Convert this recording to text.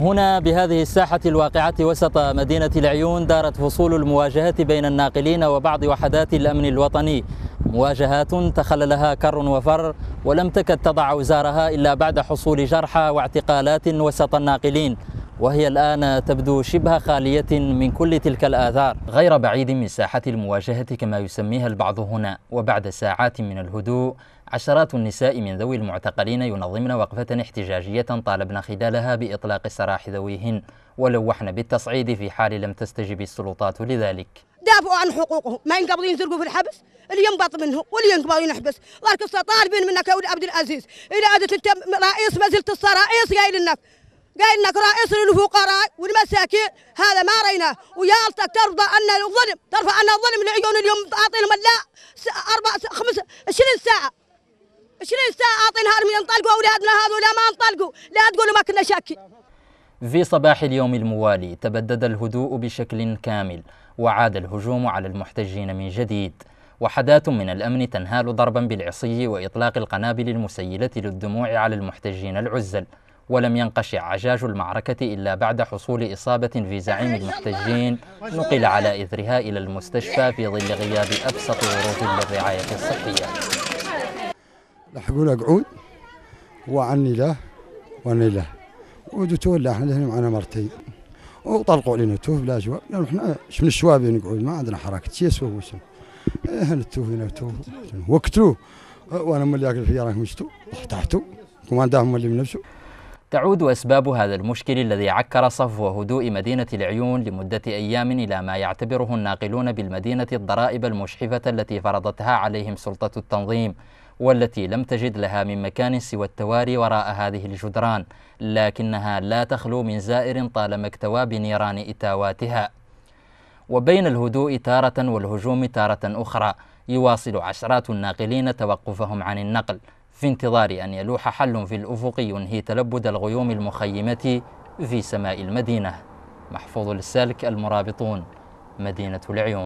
هنا بهذه الساحة الواقعة وسط مدينة العيون دارت فصول المواجهة بين الناقلين وبعض وحدات الأمن الوطني مواجهات تخللها كر وفر ولم تكد تضع وزارها إلا بعد حصول جرحى واعتقالات وسط الناقلين وهي الآن تبدو شبه خالية من كل تلك الآثار غير بعيد من ساحة المواجهة كما يسميها البعض هنا وبعد ساعات من الهدوء عشرات النساء من ذوي المعتقلين ينظمن وقفة احتجاجية طالبن خلالها بإطلاق سراح ذويهن ولوحن بالتصعيد في حال لم تستجب السلطات لذلك دافعوا عن حقوقهم ما ينقبضوا ينزلقوا في الحبس اللي ينبط منهم واللي ينقبضوا ينحبس لكن طالبين منك يا عبد العزيز إلى أن أنت رئيس مجلس السرايس قايل لك قايل لك رئيس للفقراء والمساكين هذا ما ريناه ويالتك ترضى ان الظلم ترفع ان الظلم لعيون اليوم اعطيهم لا اربع خمس 20 ساعه 20 ساعه اعطينها لهم ينطلقوا اولادنا هذول ما انطلقوا لا تقولوا ما كنا شاكين في صباح اليوم الموالي تبدد الهدوء بشكل كامل وعاد الهجوم على المحتجين من جديد وحدات من الأمن تنهال ضربا بالعصي وإطلاق القنابل المسيلة للدموع على المحتجين العزل ولم ينقشع عجاج المعركة إلا بعد حصول إصابة في زعيم المحتجين نقل على إثرها إلى المستشفى في ظل غياب أبسط ورود للرعاية الصحية لحقونا قعود وعني له وعني له ودتو لا احنا معنا مرتين وطلقوا علينا التوف بلا جواب لانه احنا شفنا الشواب نقعد ما عندنا حركه شي يسوى وسم اهل إيه، التوف هنا توف وقتلوه أه، وانا ملي ياكل الحياه راك مشتو طحتو كوماندا هما اللي من نفسه تعود أسباب هذا المشكل الذي عكر صفو هدوء مدينة العيون لمدة أيام إلى ما يعتبره الناقلون بالمدينة الضرائب المشحفة التي فرضتها عليهم سلطة التنظيم والتي لم تجد لها من مكان سوى التواري وراء هذه الجدران لكنها لا تخلو من زائر طالما اكتوى بنيران إتاواتها وبين الهدوء تارة والهجوم تارة أخرى يواصل عشرات الناقلين توقفهم عن النقل في انتظار أن يلوح حل في الأفق ينهي تلبد الغيوم المخيمة في سماء المدينة محفوظ للسالك المرابطون مدينة العيون